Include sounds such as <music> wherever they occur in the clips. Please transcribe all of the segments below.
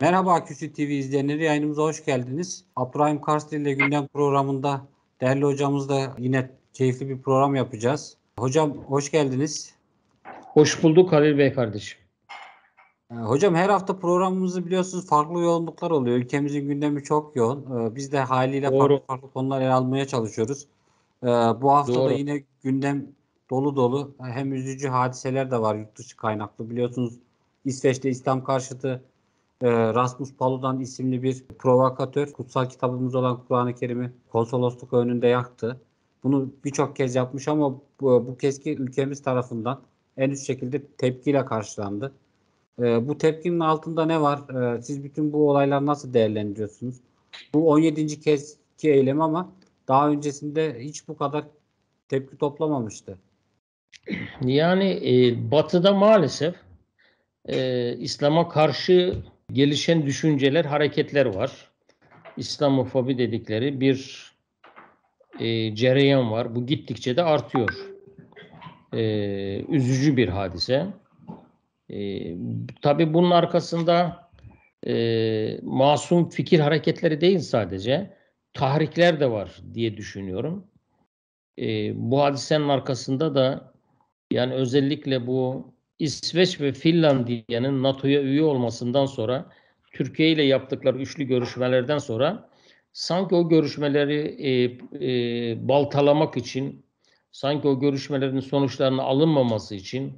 Merhaba Küçük TV izleyenleri yayınımıza hoş geldiniz. Abdurrahim Karsli ile gündem programında değerli hocamızla yine keyifli bir program yapacağız. Hocam hoş geldiniz. Hoş bulduk Halil Bey kardeşim. Ee, hocam her hafta programımızı biliyorsunuz farklı yoğunluklar oluyor. Ülkemizin gündemi çok yoğun. Ee, biz de haliyle Doğru. farklı farklı konular ele almaya çalışıyoruz. Ee, bu hafta da yine gündem dolu dolu. Hem üzücü hadiseler de var yurt dışı kaynaklı. Biliyorsunuz İsveç'te İslam karşıtı ee, Rasmus Paludan isimli bir provokatör kutsal kitabımız olan Kur'an-ı Kerim'i konsolosluk önünde yaktı. Bunu birçok kez yapmış ama bu, bu kez ülkemiz tarafından en üst şekilde tepkiyle karşılandı. E, bu tepkinin altında ne var? E, siz bütün bu olaylar nasıl değerlendiriyorsunuz? Bu 17. kez ki eylem ama daha öncesinde hiç bu kadar tepki toplamamıştı. Yani e, Batı'da maalesef e, İslam'a karşı gelişen düşünceler, hareketler var. İslamofobi dedikleri bir e, cereyan var. Bu gittikçe de artıyor. E, üzücü bir hadise. E, tabii bunun arkasında e, masum fikir hareketleri değil sadece, tahrikler de var diye düşünüyorum. E, bu hadisenin arkasında da yani özellikle bu İsveç ve Finlandiya'nın NATO'ya üye olmasından sonra Türkiye ile yaptıkları üçlü görüşmelerden sonra sanki o görüşmeleri e, e, baltalamak için sanki o görüşmelerin sonuçlarının alınmaması için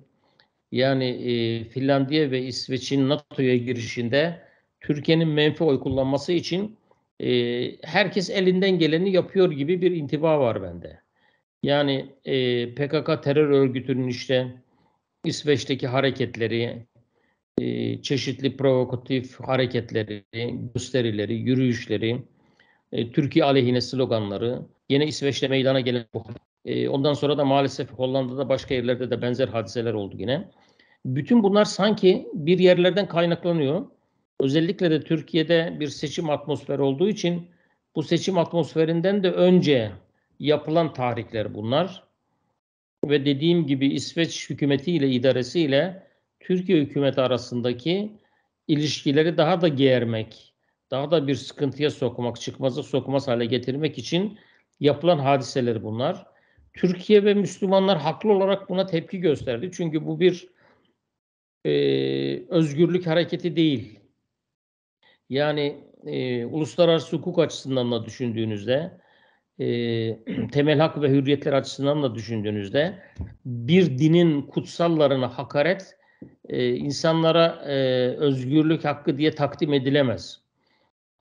yani e, Finlandiya ve İsveç'in NATO'ya girişinde Türkiye'nin menfi oy kullanması için e, herkes elinden geleni yapıyor gibi bir intiba var bende. Yani e, PKK terör örgütünün işte İsveç'teki hareketleri, e, çeşitli provokatif hareketleri, gösterileri, yürüyüşleri, e, Türkiye aleyhine sloganları, yine İsveç'te meydana gelen bu e, ondan sonra da maalesef Hollanda'da başka yerlerde de benzer hadiseler oldu yine. Bütün bunlar sanki bir yerlerden kaynaklanıyor. Özellikle de Türkiye'de bir seçim atmosferi olduğu için bu seçim atmosferinden de önce yapılan tahrikler bunlar ve dediğim gibi İsveç hükümeti ile idaresiyle Türkiye hükümeti arasındaki ilişkileri daha da germek, daha da bir sıkıntıya sokmak, çıkmaza sokmaz hale getirmek için yapılan hadiseler bunlar. Türkiye ve Müslümanlar haklı olarak buna tepki gösterdi. Çünkü bu bir e, özgürlük hareketi değil. Yani e, uluslararası hukuk açısından da düşündüğünüzde e, <clears throat> temel hak ve hürriyetler açısından da düşündüğünüzde bir dinin kutsallarına hakaret e, insanlara e, özgürlük hakkı diye takdim edilemez.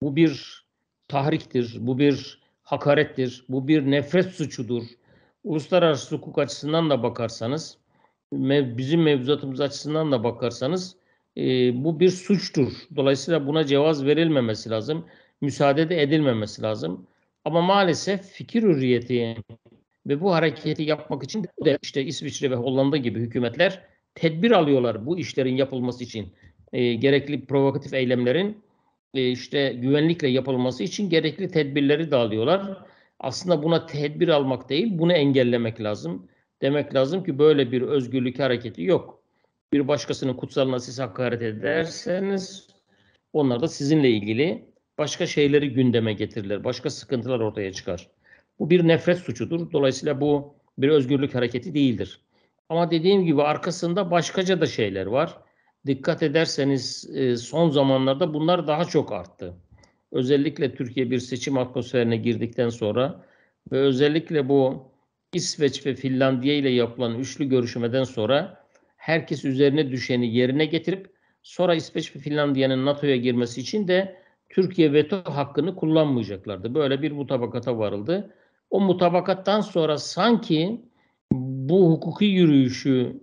Bu bir tahriktir, bu bir hakarettir, bu bir nefret suçudur. Uluslararası hukuk açısından da bakarsanız, mev, bizim mevzuatımız açısından da bakarsanız e, bu bir suçtur. Dolayısıyla buna cevaz verilmemesi lazım, müsaade de edilmemesi lazım. Ama maalesef fikir hürriyeti ve bu hareketi yapmak için de işte İsviçre ve Hollanda gibi hükümetler tedbir alıyorlar bu işlerin yapılması için. E, gerekli provokatif eylemlerin e, işte güvenlikle yapılması için gerekli tedbirleri de alıyorlar. Aslında buna tedbir almak değil, bunu engellemek lazım. Demek lazım ki böyle bir özgürlük hareketi yok. Bir başkasının kutsalına siz hakaret ederseniz onlar da sizinle ilgili başka şeyleri gündeme getirilir, başka sıkıntılar ortaya çıkar. Bu bir nefret suçudur. Dolayısıyla bu bir özgürlük hareketi değildir. Ama dediğim gibi arkasında başkaca da şeyler var. Dikkat ederseniz e, son zamanlarda bunlar daha çok arttı. Özellikle Türkiye bir seçim atmosferine girdikten sonra ve özellikle bu İsveç ve Finlandiya ile yapılan üçlü görüşmeden sonra herkes üzerine düşeni yerine getirip sonra İsveç ve Finlandiya'nın NATO'ya girmesi için de Türkiye veto hakkını kullanmayacaklardı. Böyle bir mutabakata varıldı. O mutabakattan sonra sanki bu hukuki yürüyüşü,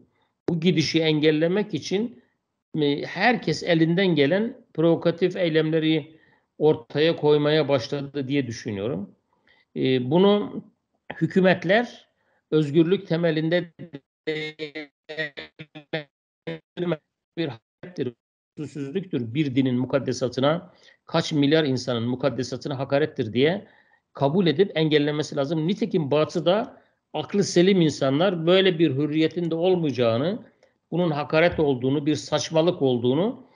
bu gidişi engellemek için e, herkes elinden gelen provokatif eylemleri ortaya koymaya başladı diye düşünüyorum. E, bunu hükümetler özgürlük temelinde bir harekettir usulsüzlüktür bir dinin mukaddesatına, kaç milyar insanın mukaddesatına hakarettir diye kabul edip engellemesi lazım. Nitekim Batı'da aklı selim insanlar böyle bir hürriyetin de olmayacağını, bunun hakaret olduğunu, bir saçmalık olduğunu,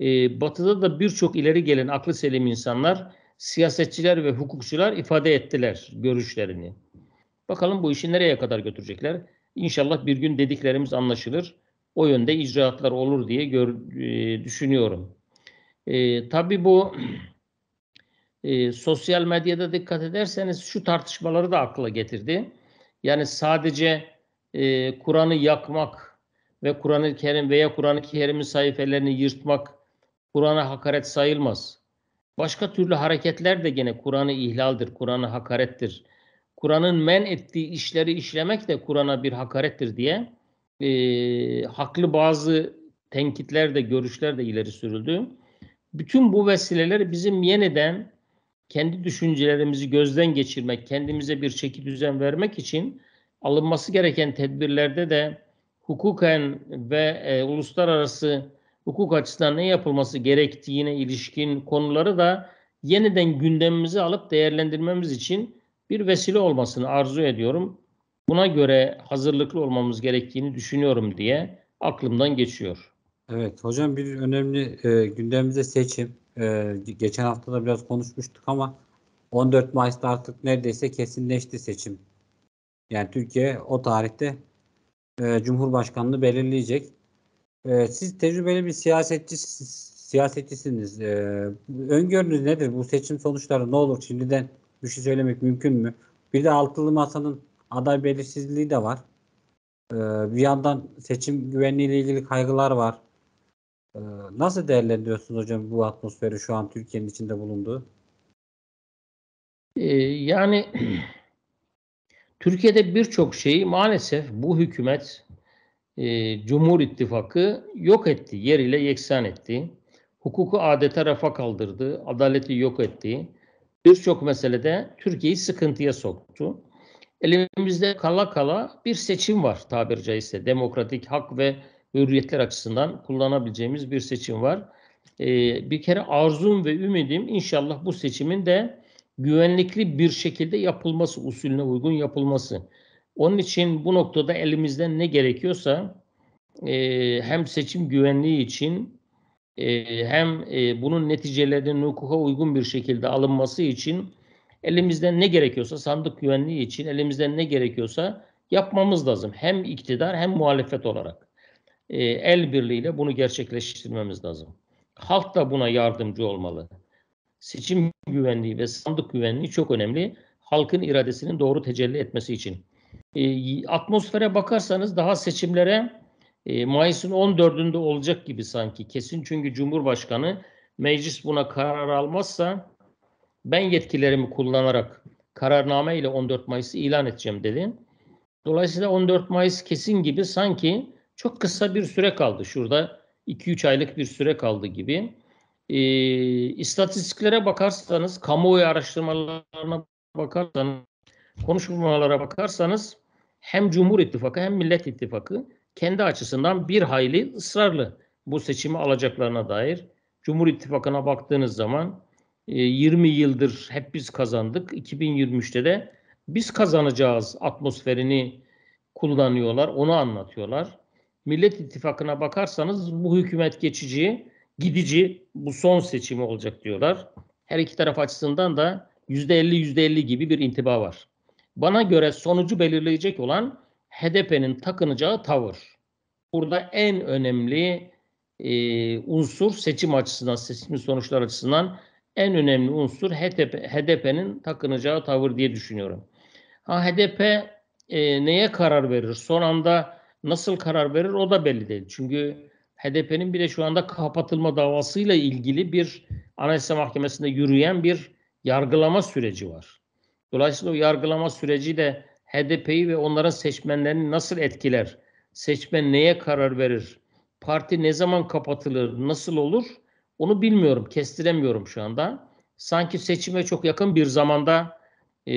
e, Batı'da da birçok ileri gelen aklı selim insanlar, siyasetçiler ve hukukçular ifade ettiler görüşlerini. Bakalım bu işi nereye kadar götürecekler? İnşallah bir gün dediklerimiz anlaşılır o yönde icraatlar olur diye gör, e, düşünüyorum. E, tabii bu <clears throat> e, sosyal medyada dikkat ederseniz şu tartışmaları da akla getirdi. Yani sadece e, Kur'an'ı yakmak ve Kur'an-ı Kerim veya Kur'an-ı Kerim'in sayfelerini yırtmak Kur'an'a hakaret sayılmaz. Başka türlü hareketler de gene Kur'an'ı ihlaldir, Kur'an'ı hakarettir. Kur'an'ın men ettiği işleri işlemek de Kur'an'a bir hakarettir diye e, haklı bazı tenkitler de görüşler de ileri sürüldü. Bütün bu vesileler bizim yeniden kendi düşüncelerimizi gözden geçirmek, kendimize bir çeki düzen vermek için alınması gereken tedbirlerde de hukuken ve e, uluslararası hukuk açısından ne yapılması gerektiğine ilişkin konuları da yeniden gündemimize alıp değerlendirmemiz için bir vesile olmasını arzu ediyorum. Buna göre hazırlıklı olmamız gerektiğini düşünüyorum diye aklımdan geçiyor. Evet hocam bir önemli e, gündemimizde seçim. E, geçen hafta da biraz konuşmuştuk ama 14 Mayıs'ta artık neredeyse kesinleşti seçim. Yani Türkiye o tarihte e, Cumhurbaşkanlığı belirleyecek. E, siz tecrübeli bir siyasetçisiniz. siyasetçisiniz. E, öngörünüz nedir? Bu seçim sonuçları ne olur? Şimdiden bir şey söylemek mümkün mü? Bir de altılı masanın aday belirsizliği de var. Ee, bir yandan seçim güvenliği ile ilgili kaygılar var. Ee, nasıl değerlendiriyorsunuz hocam bu atmosferi şu an Türkiye'nin içinde bulunduğu? Ee, yani <clears throat> Türkiye'de birçok şeyi maalesef bu hükümet e, Cumhur İttifakı yok etti, yeriyle yeksan etti. Hukuku adeta rafa kaldırdı, adaleti yok etti. Birçok meselede Türkiye'yi sıkıntıya soktu elimizde kala kala bir seçim var tabiri caizse. Demokratik hak ve hürriyetler açısından kullanabileceğimiz bir seçim var. Ee, bir kere arzum ve ümidim inşallah bu seçimin de güvenlikli bir şekilde yapılması, usulüne uygun yapılması. Onun için bu noktada elimizden ne gerekiyorsa e, hem seçim güvenliği için e, hem e, bunun neticelerinin hukuka uygun bir şekilde alınması için elimizden ne gerekiyorsa sandık güvenliği için elimizden ne gerekiyorsa yapmamız lazım. Hem iktidar hem muhalefet olarak. E, el birliğiyle bunu gerçekleştirmemiz lazım. Halk da buna yardımcı olmalı. Seçim güvenliği ve sandık güvenliği çok önemli. Halkın iradesinin doğru tecelli etmesi için. E, atmosfere bakarsanız daha seçimlere e, Mayıs'ın 14'ünde olacak gibi sanki kesin. Çünkü Cumhurbaşkanı meclis buna karar almazsa ben yetkilerimi kullanarak kararname ile 14 Mayıs'ı ilan edeceğim dedi. Dolayısıyla 14 Mayıs kesin gibi sanki çok kısa bir süre kaldı. Şurada 2-3 aylık bir süre kaldı gibi. E, istatistiklere bakarsanız, kamuoyu araştırmalarına bakarsanız, konuşmalara bakarsanız hem Cumhur İttifakı hem Millet İttifakı kendi açısından bir hayli ısrarlı bu seçimi alacaklarına dair. Cumhur İttifakı'na baktığınız zaman 20 ee, yıldır hep biz kazandık. 2023'te de biz kazanacağız atmosferini kullanıyorlar. Onu anlatıyorlar. Millet İttifakı'na bakarsanız bu hükümet geçici, gidici, bu son seçimi olacak diyorlar. Her iki taraf açısından da %50 %50 gibi bir intiba var. Bana göre sonucu belirleyecek olan HDP'nin takınacağı tavır. Burada en önemli e, unsur seçim açısından, seçim sonuçlar açısından en önemli unsur HDP, HDP'nin takınacağı tavır diye düşünüyorum. Ha HDP e, neye karar verir? Son anda nasıl karar verir o da belli değil. Çünkü HDP'nin bile şu anda kapatılma davasıyla ilgili bir Anayasa Mahkemesi'nde yürüyen bir yargılama süreci var. Dolayısıyla o yargılama süreci de HDP'yi ve onların seçmenlerini nasıl etkiler? Seçmen neye karar verir? Parti ne zaman kapatılır? Nasıl olur? Onu bilmiyorum, kestiremiyorum şu anda. Sanki seçime çok yakın bir zamanda e,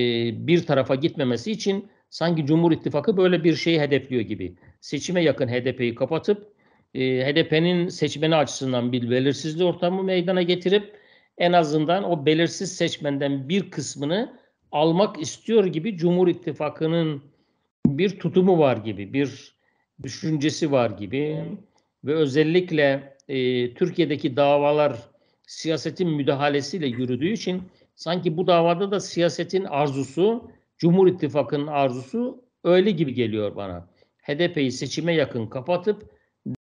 bir tarafa gitmemesi için sanki Cumhur İttifakı böyle bir şeyi hedefliyor gibi. Seçime yakın HDP'yi kapatıp e, HDP'nin seçmeni açısından bir belirsizliği ortamı meydana getirip en azından o belirsiz seçmenden bir kısmını almak istiyor gibi Cumhur İttifakı'nın bir tutumu var gibi, bir düşüncesi var gibi ve özellikle e, Türkiye'deki davalar siyasetin müdahalesiyle yürüdüğü için sanki bu davada da siyasetin arzusu, Cumhur İttifakı'nın arzusu öyle gibi geliyor bana. HDP'yi seçime yakın kapatıp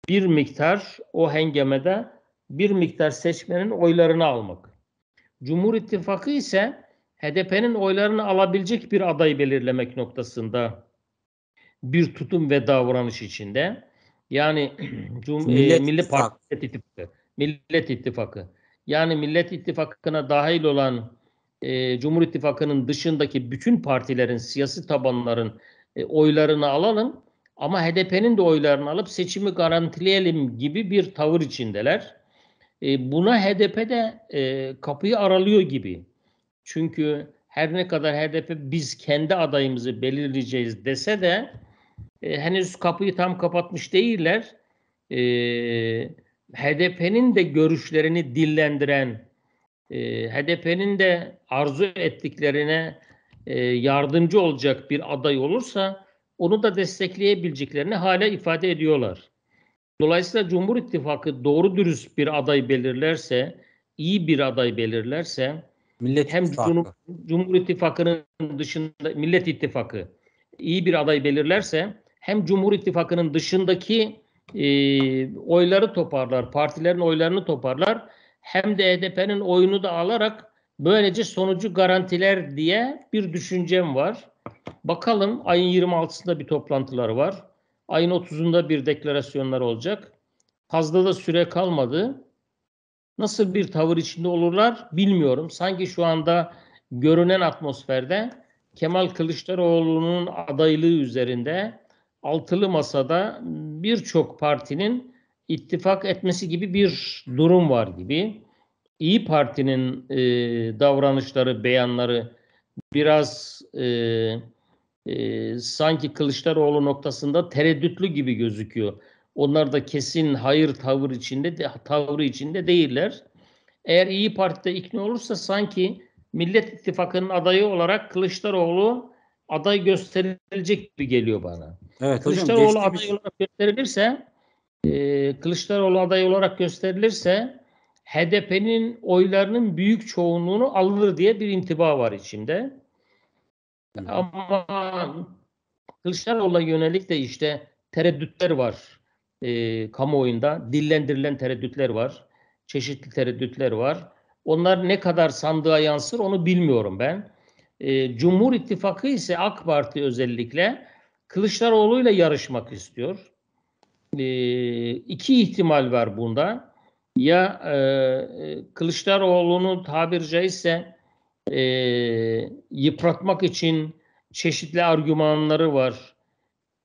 bir miktar o hengemede bir miktar seçmenin oylarını almak. Cumhur İttifakı ise HDP'nin oylarını alabilecek bir aday belirlemek noktasında bir tutum ve davranış içinde. Yani <clears throat> Cum e, Millet, e, Milli İttifak. Parti İttifakı. Millet İttifakı. Yani Millet İttifakı'na dahil olan e, Cumhur İttifakı'nın dışındaki bütün partilerin, siyasi tabanların e, oylarını alalım ama HDP'nin de oylarını alıp seçimi garantileyelim gibi bir tavır içindeler. E, buna HDP de e, kapıyı aralıyor gibi. Çünkü her ne kadar HDP biz kendi adayımızı belirleyeceğiz dese de e, henüz kapıyı tam kapatmış değiller. E, HDP'nin de görüşlerini dillendiren, e, HDP'nin de arzu ettiklerine e, yardımcı olacak bir aday olursa onu da destekleyebileceklerini hala ifade ediyorlar. Dolayısıyla Cumhur İttifakı doğru dürüst bir aday belirlerse, iyi bir aday belirlerse Millet hem İttifakı. Cumhur, İttifakı'nın dışında Millet İttifakı iyi bir aday belirlerse hem Cumhur İttifakı'nın dışındaki e, oyları toparlar, partilerin oylarını toparlar hem de HDP'nin e oyunu da alarak böylece sonucu garantiler diye bir düşüncem var. Bakalım ayın 26'sında bir toplantılar var. Ayın 30'unda bir deklarasyonlar olacak. Fazla da süre kalmadı. Nasıl bir tavır içinde olurlar bilmiyorum. Sanki şu anda görünen atmosferde Kemal Kılıçdaroğlu'nun adaylığı üzerinde altılı masada birçok partinin ittifak etmesi gibi bir durum var gibi. İyi Parti'nin e, davranışları, beyanları biraz e, e, sanki Kılıçdaroğlu noktasında tereddütlü gibi gözüküyor. Onlar da kesin hayır tavır içinde de, tavrı içinde değiller. Eğer İyi Parti'de ikna olursa sanki Millet İttifakı'nın adayı olarak Kılıçdaroğlu aday gösterilecek gibi geliyor bana. Evet, Kılıçdaroğlu hocam, geçtiğimiz... aday olarak gösterilirse e, Kılıçdaroğlu aday olarak gösterilirse HDP'nin oylarının büyük çoğunluğunu alır diye bir intiba var içimde. Hı. Ama Kılıçdaroğlu'na yönelik de işte tereddütler var e, kamuoyunda. Dillendirilen tereddütler var. Çeşitli tereddütler var. Onlar ne kadar sandığa yansır onu bilmiyorum ben. E, Cumhur İttifakı ise AK Parti özellikle Kılıçdaroğlu ile yarışmak istiyor. E, iki ihtimal var bunda. Ya e, Kılıçdaroğlu'nu tabir caizse e, yıpratmak için çeşitli argümanları var.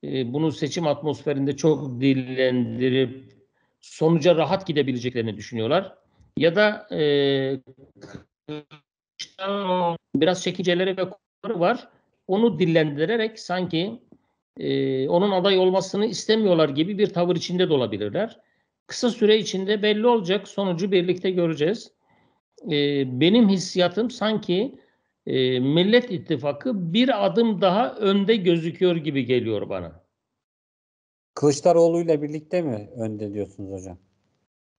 E, bunu seçim atmosferinde çok dillendirip sonuca rahat gidebileceklerini düşünüyorlar. Ya da e, biraz çekiceleri ve konuları var. Onu dillendirerek sanki e, onun aday olmasını istemiyorlar gibi bir tavır içinde de olabilirler. Kısa süre içinde belli olacak sonucu birlikte göreceğiz. E, benim hissiyatım sanki e, Millet İttifakı bir adım daha önde gözüküyor gibi geliyor bana. Kılıçdaroğlu ile birlikte mi önde diyorsunuz hocam?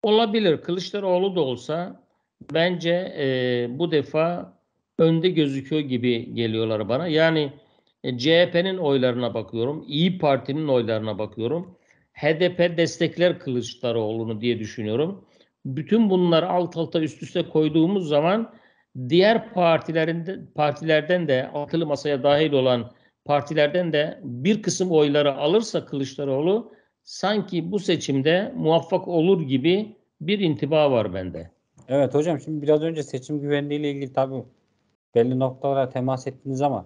Olabilir. Kılıçdaroğlu da olsa bence e, bu defa önde gözüküyor gibi geliyorlar bana. Yani e, CHP'nin oylarına bakıyorum, İyi Parti'nin oylarına bakıyorum. HDP destekler Kılıçdaroğlu'nu diye düşünüyorum. Bütün bunları alt alta üst üste koyduğumuz zaman diğer partilerin partilerden de akıllı masaya dahil olan partilerden de bir kısım oyları alırsa Kılıçdaroğlu sanki bu seçimde muvaffak olur gibi bir intiba var bende. Evet hocam şimdi biraz önce seçim güvenliği ile ilgili tabii belli noktalara temas ettiniz ama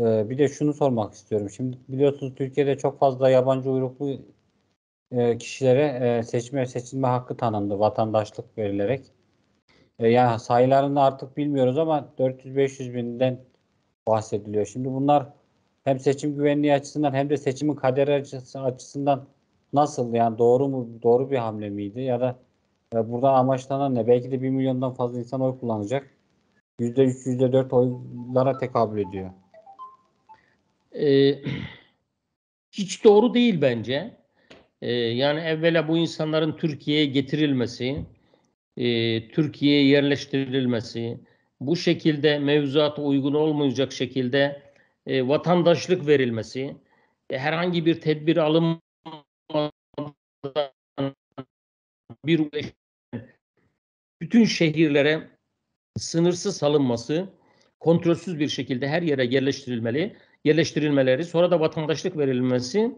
e, bir de şunu sormak istiyorum. Şimdi biliyorsunuz Türkiye'de çok fazla yabancı uyruklu e, kişilere e, seçme seçilme hakkı tanındı vatandaşlık verilerek. E, yani sayılarını artık bilmiyoruz ama 400-500 binden bahsediliyor. Şimdi bunlar hem seçim güvenliği açısından hem de seçimin kaderi açısından nasıl yani doğru mu doğru bir hamle miydi ya da burada amaçlanan ne? Belki de 1 milyondan fazla insan oy kullanacak. %3, %4 oylara tekabül ediyor. Ee, hiç doğru değil bence. Ee, yani evvela bu insanların Türkiye'ye getirilmesi, e, Türkiye'ye yerleştirilmesi, bu şekilde mevzuata uygun olmayacak şekilde e, vatandaşlık verilmesi, e, herhangi bir tedbir alınmadan bir bütün şehirlere sınırsız salınması, kontrolsüz bir şekilde her yere yerleştirilmeli, yerleştirilmeleri, sonra da vatandaşlık verilmesi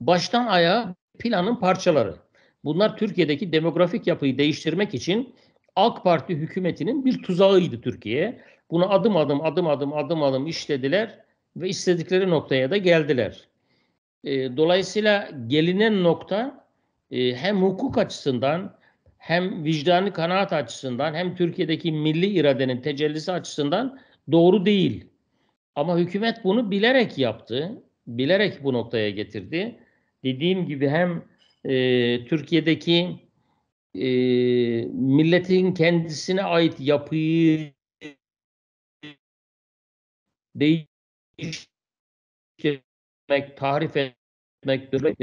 baştan ayağa planın parçaları. Bunlar Türkiye'deki demografik yapıyı değiştirmek için AK Parti hükümetinin bir tuzağıydı Türkiye. Bunu adım adım adım adım adım adım işlediler ve istedikleri noktaya da geldiler. Ee, dolayısıyla gelinen nokta ee, hem hukuk açısından hem vicdani kanaat açısından hem Türkiye'deki milli iradenin tecellisi açısından doğru değil. Ama hükümet bunu bilerek yaptı, bilerek bu noktaya getirdi. Dediğim gibi hem e, Türkiye'deki e, milletin kendisine ait yapıyı değiştirmek, tarif etmek, etmek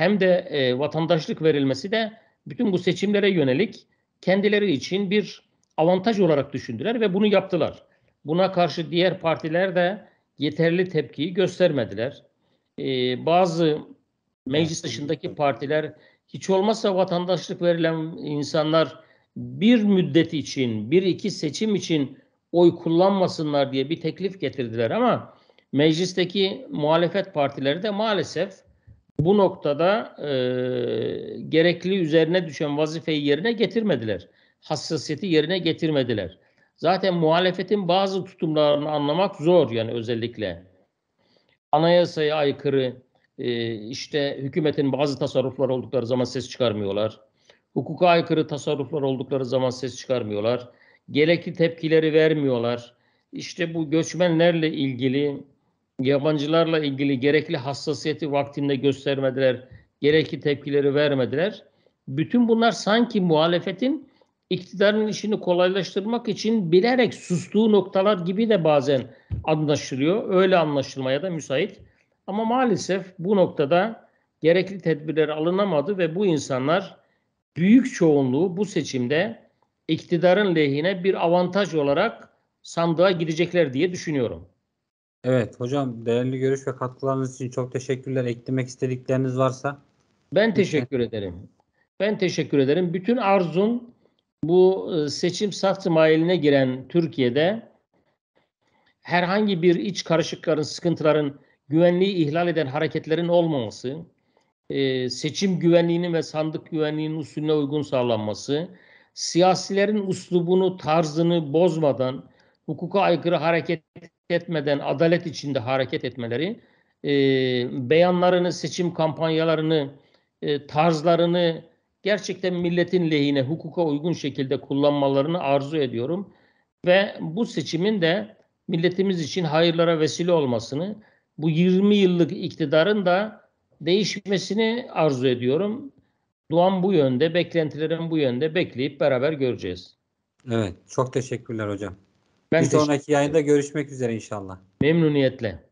hem de e, vatandaşlık verilmesi de bütün bu seçimlere yönelik kendileri için bir avantaj olarak düşündüler ve bunu yaptılar. Buna karşı diğer partiler de yeterli tepkiyi göstermediler. Ee, bazı meclis dışındaki partiler hiç olmazsa vatandaşlık verilen insanlar bir müddet için, bir iki seçim için oy kullanmasınlar diye bir teklif getirdiler ama meclisteki muhalefet partileri de maalesef bu noktada e, gerekli üzerine düşen vazifeyi yerine getirmediler. Hassasiyeti yerine getirmediler. Zaten muhalefetin bazı tutumlarını anlamak zor yani özellikle. Anayasaya aykırı e, işte hükümetin bazı tasarrufları oldukları zaman ses çıkarmıyorlar. Hukuka aykırı tasarruflar oldukları zaman ses çıkarmıyorlar. Gerekli tepkileri vermiyorlar. İşte bu göçmenlerle ilgili yabancılarla ilgili gerekli hassasiyeti vaktinde göstermediler, gerekli tepkileri vermediler. Bütün bunlar sanki muhalefetin iktidarın işini kolaylaştırmak için bilerek sustuğu noktalar gibi de bazen anlaşılıyor. Öyle anlaşılmaya da müsait. Ama maalesef bu noktada gerekli tedbirler alınamadı ve bu insanlar büyük çoğunluğu bu seçimde iktidarın lehine bir avantaj olarak sandığa gidecekler diye düşünüyorum. Evet hocam değerli görüş ve katkılarınız için çok teşekkürler. Eklemek istedikleriniz varsa. Ben teşekkür ederim. Ben teşekkür ederim. Bütün arzun bu e, seçim sahtı mailine giren Türkiye'de herhangi bir iç karışıkların, sıkıntıların güvenliği ihlal eden hareketlerin olmaması, e, seçim güvenliğinin ve sandık güvenliğinin usulüne uygun sağlanması, siyasilerin uslubunu, tarzını bozmadan hukuka aykırı hareket etmeden adalet içinde hareket etmeleri, e, beyanlarını, seçim kampanyalarını, e, tarzlarını gerçekten milletin lehine, hukuka uygun şekilde kullanmalarını arzu ediyorum. Ve bu seçimin de milletimiz için hayırlara vesile olmasını, bu 20 yıllık iktidarın da değişmesini arzu ediyorum. Duam bu yönde, beklentilerim bu yönde. Bekleyip beraber göreceğiz. Evet, çok teşekkürler hocam. Ben Bir sonraki yayında görüşmek üzere inşallah. Memnuniyetle.